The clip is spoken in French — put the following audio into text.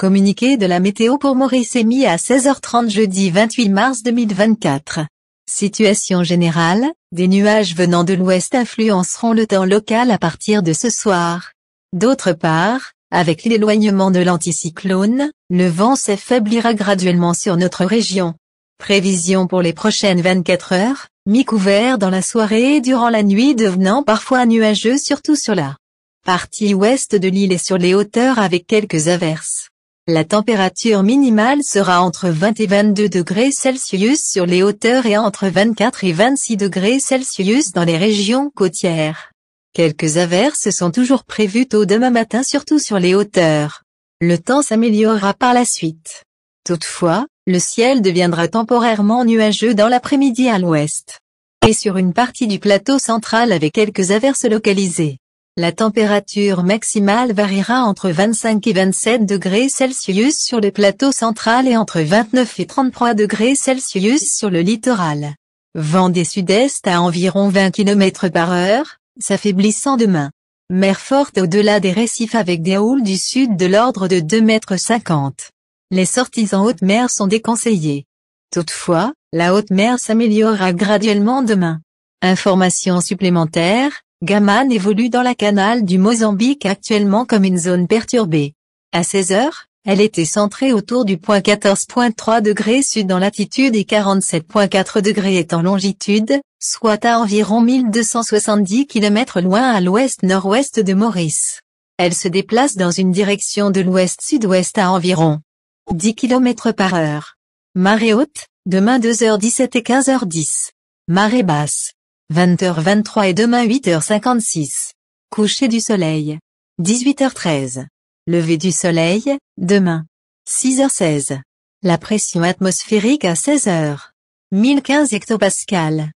Communiqué de la météo pour Maurice émis à 16h30 jeudi 28 mars 2024. Situation générale, des nuages venant de l'ouest influenceront le temps local à partir de ce soir. D'autre part, avec l'éloignement de l'anticyclone, le vent s'affaiblira graduellement sur notre région. Prévision pour les prochaines 24 heures, mi-couvert dans la soirée et durant la nuit devenant parfois nuageux surtout sur la partie ouest de l'île et sur les hauteurs avec quelques averses. La température minimale sera entre 20 et 22 degrés Celsius sur les hauteurs et entre 24 et 26 degrés Celsius dans les régions côtières. Quelques averses sont toujours prévues tôt demain matin surtout sur les hauteurs. Le temps s'améliorera par la suite. Toutefois, le ciel deviendra temporairement nuageux dans l'après-midi à l'ouest. Et sur une partie du plateau central avec quelques averses localisées. La température maximale variera entre 25 et 27 degrés Celsius sur le plateau central et entre 29 et 33 degrés Celsius sur le littoral. Vent des sud-est à environ 20 km par heure, s'affaiblissant demain. Mer forte au-delà des récifs avec des houles du sud de l'ordre de 2,50 m. Les sorties en haute mer sont déconseillées. Toutefois, la haute mer s'améliorera graduellement demain. Informations supplémentaires, Gaman évolue dans la canale du Mozambique actuellement comme une zone perturbée. À 16 heures, elle était centrée autour du point 14.3 degrés sud en latitude et 47.4 degrés est en longitude, soit à environ 1270 km loin à l'ouest-nord-ouest de Maurice. Elle se déplace dans une direction de l'ouest-sud-ouest à environ 10 km par heure. Marée haute, demain 2h17 et 15h10. Marée basse, 20h23 et demain 8h56. Coucher du soleil. 18h13. Lever du soleil, demain. 6h16. La pression atmosphérique à 16h. 1015 hectopascal.